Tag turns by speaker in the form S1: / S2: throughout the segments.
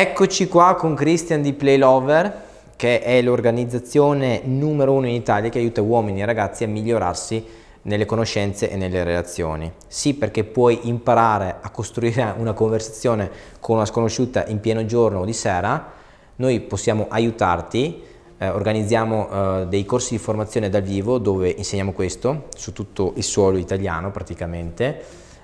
S1: Eccoci qua con Christian di Playlover, che è l'organizzazione numero uno in Italia che aiuta uomini e ragazzi a migliorarsi nelle conoscenze e nelle relazioni. Sì, perché puoi imparare a costruire una conversazione con una sconosciuta in pieno giorno o di sera, noi possiamo aiutarti, eh, organizziamo eh, dei corsi di formazione dal vivo dove insegniamo questo su tutto il suolo italiano praticamente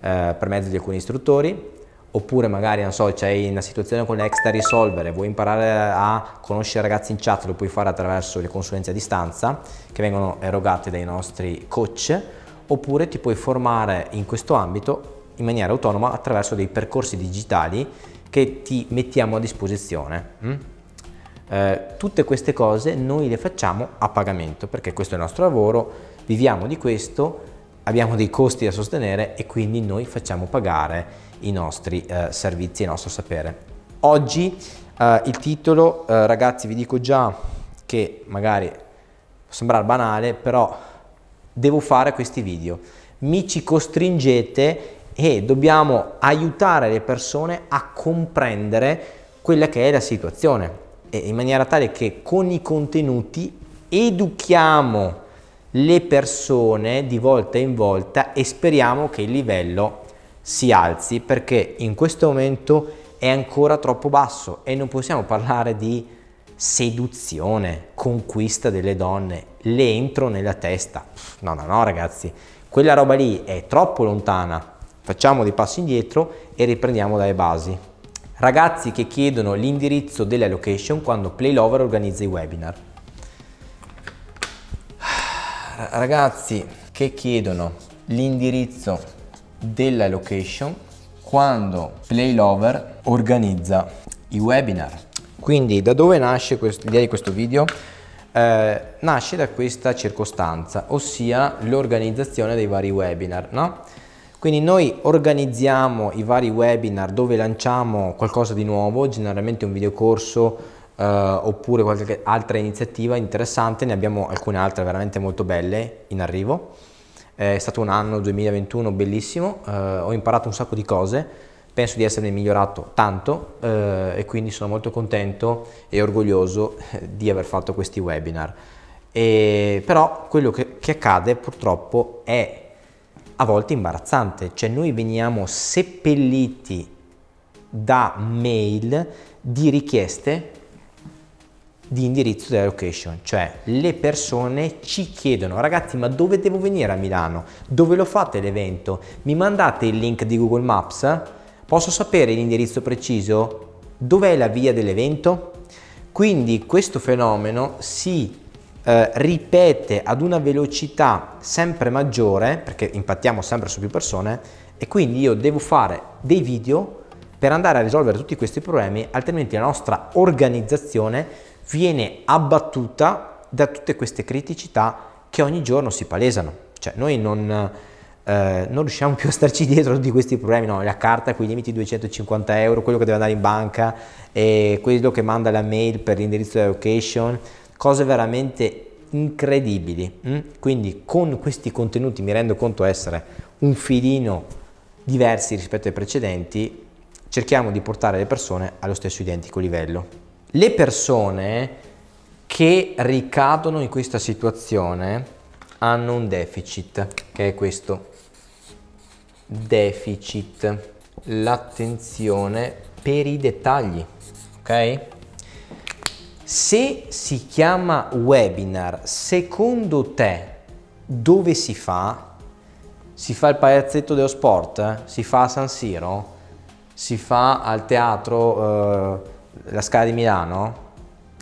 S1: eh, per mezzo di alcuni istruttori oppure magari non so c'è una situazione con l'ex da risolvere vuoi imparare a conoscere ragazzi in chat lo puoi fare attraverso le consulenze a distanza che vengono erogate dai nostri coach oppure ti puoi formare in questo ambito in maniera autonoma attraverso dei percorsi digitali che ti mettiamo a disposizione mm? eh, tutte queste cose noi le facciamo a pagamento perché questo è il nostro lavoro viviamo di questo abbiamo dei costi da sostenere e quindi noi facciamo pagare i nostri eh, servizi e il nostro sapere. Oggi eh, il titolo, eh, ragazzi vi dico già che magari può sembrare banale, però devo fare questi video. Mi ci costringete e dobbiamo aiutare le persone a comprendere quella che è la situazione e in maniera tale che con i contenuti educhiamo le persone di volta in volta e speriamo che il livello si alzi perché in questo momento è ancora troppo basso e non possiamo parlare di seduzione, conquista delle donne, le entro nella testa. No, no, no ragazzi, quella roba lì è troppo lontana. Facciamo dei passi indietro e riprendiamo dalle basi. Ragazzi che chiedono l'indirizzo della location quando Playlover organizza i webinar ragazzi che chiedono l'indirizzo della location quando Playlover organizza i webinar. Quindi da dove nasce l'idea di questo video? Eh, nasce da questa circostanza, ossia l'organizzazione dei vari webinar. No? Quindi noi organizziamo i vari webinar dove lanciamo qualcosa di nuovo, generalmente un videocorso eh, oppure qualche altra iniziativa interessante, ne abbiamo alcune altre veramente molto belle in arrivo. Eh, è stato un anno 2021 bellissimo, eh, ho imparato un sacco di cose, penso di esserne migliorato tanto eh, e quindi sono molto contento e orgoglioso eh, di aver fatto questi webinar. E, però quello che, che accade purtroppo è a volte imbarazzante, cioè noi veniamo seppelliti da mail di richieste di indirizzo della location, cioè le persone ci chiedono ragazzi ma dove devo venire a Milano? Dove lo fate l'evento? Mi mandate il link di Google Maps? Posso sapere l'indirizzo preciso? Dov'è la via dell'evento? Quindi questo fenomeno si eh, ripete ad una velocità sempre maggiore, perché impattiamo sempre su più persone, e quindi io devo fare dei video per andare a risolvere tutti questi problemi, altrimenti la nostra organizzazione viene abbattuta da tutte queste criticità che ogni giorno si palesano. Cioè noi non, eh, non riusciamo più a starci dietro a tutti questi problemi, no, la carta con i limiti 250 euro, quello che deve andare in banca, quello che manda la mail per l'indirizzo della location, cose veramente incredibili. Mm? Quindi con questi contenuti mi rendo conto essere un filino diversi rispetto ai precedenti, cerchiamo di portare le persone allo stesso identico livello le persone che ricadono in questa situazione hanno un deficit, che è questo deficit, l'attenzione per i dettagli, ok? Se si chiama webinar, secondo te dove si fa? Si fa il palazzetto dello sport? Si fa a San Siro? Si fa al teatro? Eh, la Scala di Milano,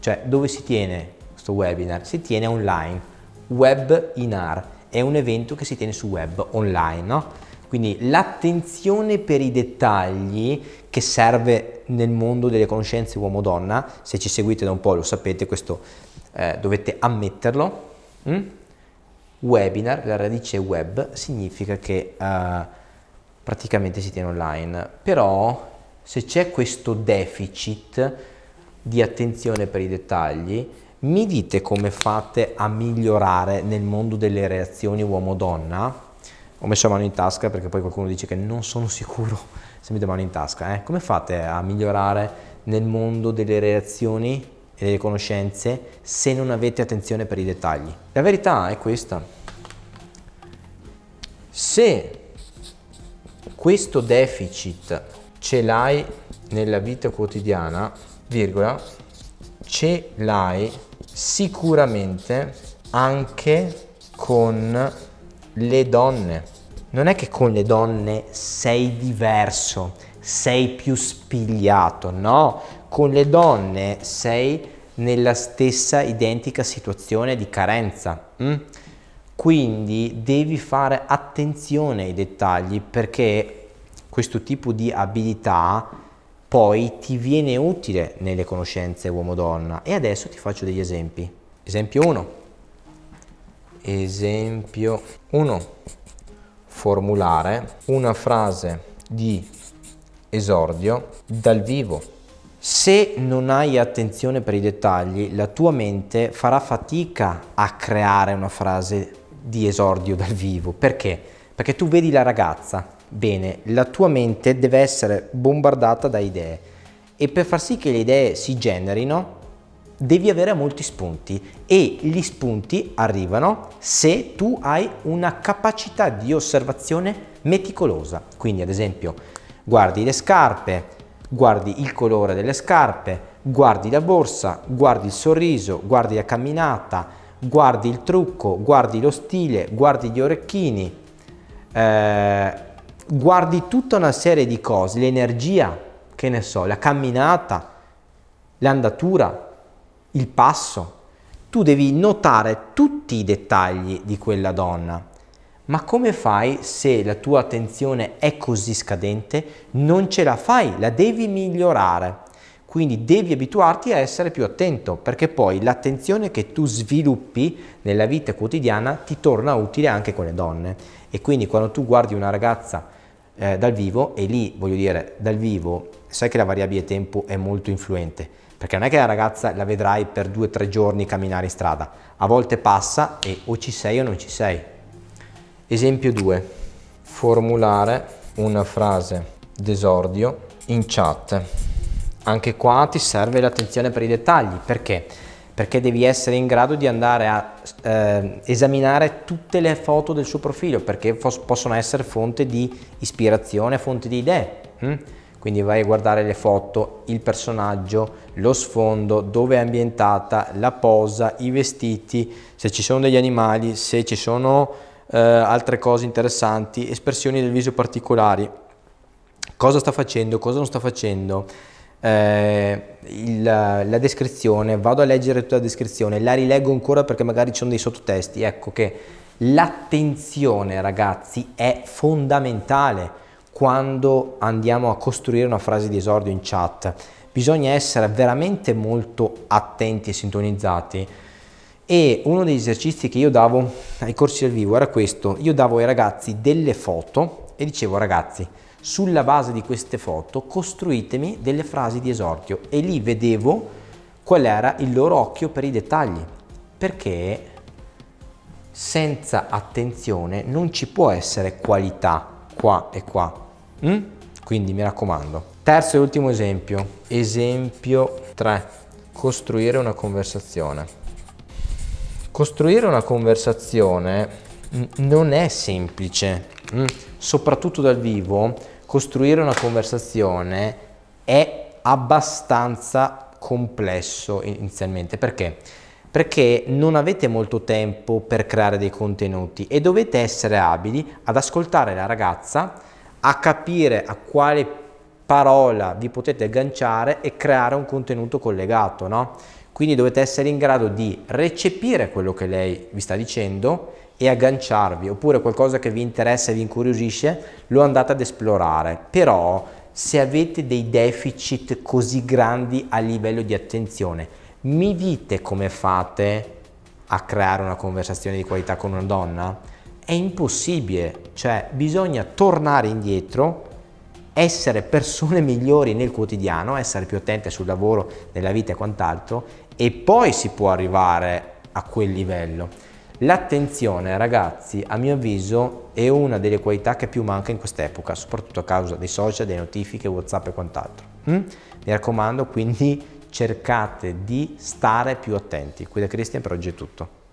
S1: cioè dove si tiene questo webinar? Si tiene online, webinar, è un evento che si tiene su web online, no? Quindi l'attenzione per i dettagli che serve nel mondo delle conoscenze uomo-donna, se ci seguite da un po' lo sapete, questo eh, dovete ammetterlo. Mm? Webinar, la radice web, significa che eh, praticamente si tiene online, però se c'è questo deficit di attenzione per i dettagli, mi dite come fate a migliorare nel mondo delle reazioni uomo-donna? Ho messo la mano in tasca perché poi qualcuno dice che non sono sicuro se mette la mano in tasca. Eh? Come fate a migliorare nel mondo delle reazioni e delle conoscenze se non avete attenzione per i dettagli? La verità è questa. Se questo deficit ce l'hai nella vita quotidiana, virgola, ce l'hai sicuramente anche con le donne. Non è che con le donne sei diverso, sei più spigliato, no? Con le donne sei nella stessa identica situazione di carenza. Mm? Quindi devi fare attenzione ai dettagli perché questo tipo di abilità poi ti viene utile nelle conoscenze uomo-donna. E adesso ti faccio degli esempi. Esempio 1. Esempio 1. Formulare una frase di esordio dal vivo. Se non hai attenzione per i dettagli, la tua mente farà fatica a creare una frase di esordio dal vivo. Perché? Perché tu vedi la ragazza Bene, la tua mente deve essere bombardata da idee e per far sì che le idee si generino devi avere molti spunti e gli spunti arrivano se tu hai una capacità di osservazione meticolosa. Quindi ad esempio guardi le scarpe, guardi il colore delle scarpe, guardi la borsa, guardi il sorriso, guardi la camminata, guardi il trucco, guardi lo stile, guardi gli orecchini. Eh, guardi tutta una serie di cose, l'energia, che ne so, la camminata, l'andatura, il passo. Tu devi notare tutti i dettagli di quella donna. Ma come fai se la tua attenzione è così scadente? Non ce la fai, la devi migliorare. Quindi devi abituarti a essere più attento perché poi l'attenzione che tu sviluppi nella vita quotidiana ti torna utile anche con le donne. E quindi quando tu guardi una ragazza eh, dal vivo e lì voglio dire dal vivo sai che la variabile tempo è molto influente perché non è che la ragazza la vedrai per due o tre giorni camminare in strada a volte passa e o ci sei o non ci sei esempio 2 formulare una frase d'esordio in chat anche qua ti serve l'attenzione per i dettagli perché perché devi essere in grado di andare a eh, esaminare tutte le foto del suo profilo perché possono essere fonte di ispirazione, fonte di idee. Hm? Quindi vai a guardare le foto, il personaggio, lo sfondo, dove è ambientata, la posa, i vestiti, se ci sono degli animali, se ci sono eh, altre cose interessanti, espressioni del viso particolari, cosa sta facendo, cosa non sta facendo eh, il, la descrizione, vado a leggere tutta la descrizione, la rileggo ancora perché magari ci sono dei sottotesti, ecco che l'attenzione ragazzi è fondamentale quando andiamo a costruire una frase di esordio in chat. Bisogna essere veramente molto attenti e sintonizzati. E uno degli esercizi che io davo ai corsi del vivo era questo, io davo ai ragazzi delle foto e dicevo ragazzi sulla base di queste foto costruitemi delle frasi di esordio e lì vedevo qual era il loro occhio per i dettagli, perché senza attenzione non ci può essere qualità qua e qua. Mm? Quindi mi raccomando. Terzo e ultimo esempio. Esempio 3. Costruire una conversazione. Costruire una conversazione mm, non è semplice, mm? soprattutto dal vivo costruire una conversazione è abbastanza complesso inizialmente. Perché? Perché non avete molto tempo per creare dei contenuti e dovete essere abili ad ascoltare la ragazza, a capire a quale parola vi potete agganciare e creare un contenuto collegato, no? Quindi dovete essere in grado di recepire quello che lei vi sta dicendo e agganciarvi, oppure qualcosa che vi interessa e vi incuriosisce, lo andate ad esplorare. Però se avete dei deficit così grandi a livello di attenzione, mi dite come fate a creare una conversazione di qualità con una donna? È impossibile, cioè bisogna tornare indietro, essere persone migliori nel quotidiano, essere più attente sul lavoro, nella vita e quant'altro, e poi si può arrivare a quel livello. L'attenzione, ragazzi, a mio avviso è una delle qualità che più manca in quest'epoca, soprattutto a causa dei social, delle notifiche, WhatsApp e quant'altro. Mm? Mi raccomando, quindi cercate di stare più attenti. Qui da Christian per oggi è tutto.